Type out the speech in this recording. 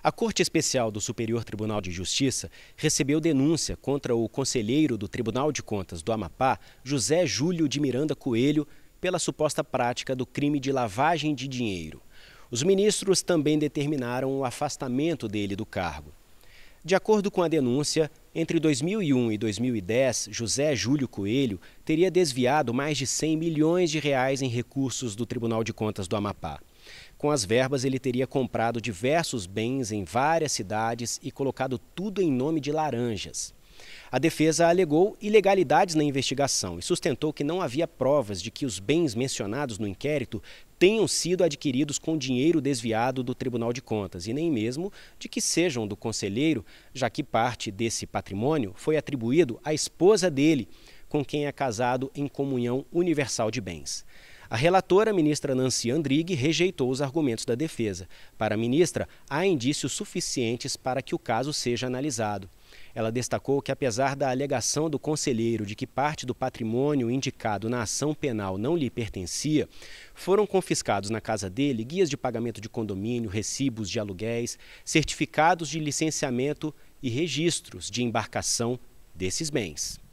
A Corte Especial do Superior Tribunal de Justiça recebeu denúncia contra o conselheiro do Tribunal de Contas do Amapá, José Júlio de Miranda Coelho, pela suposta prática do crime de lavagem de dinheiro. Os ministros também determinaram o afastamento dele do cargo. De acordo com a denúncia, entre 2001 e 2010, José Júlio Coelho teria desviado mais de 100 milhões de reais em recursos do Tribunal de Contas do Amapá. Com as verbas, ele teria comprado diversos bens em várias cidades e colocado tudo em nome de laranjas. A defesa alegou ilegalidades na investigação e sustentou que não havia provas de que os bens mencionados no inquérito tenham sido adquiridos com dinheiro desviado do Tribunal de Contas e nem mesmo de que sejam do conselheiro, já que parte desse patrimônio foi atribuído à esposa dele, com quem é casado em comunhão universal de bens. A relatora, a ministra Nancy Andrighi, rejeitou os argumentos da defesa. Para a ministra, há indícios suficientes para que o caso seja analisado. Ela destacou que, apesar da alegação do conselheiro de que parte do patrimônio indicado na ação penal não lhe pertencia, foram confiscados na casa dele guias de pagamento de condomínio, recibos de aluguéis, certificados de licenciamento e registros de embarcação desses bens.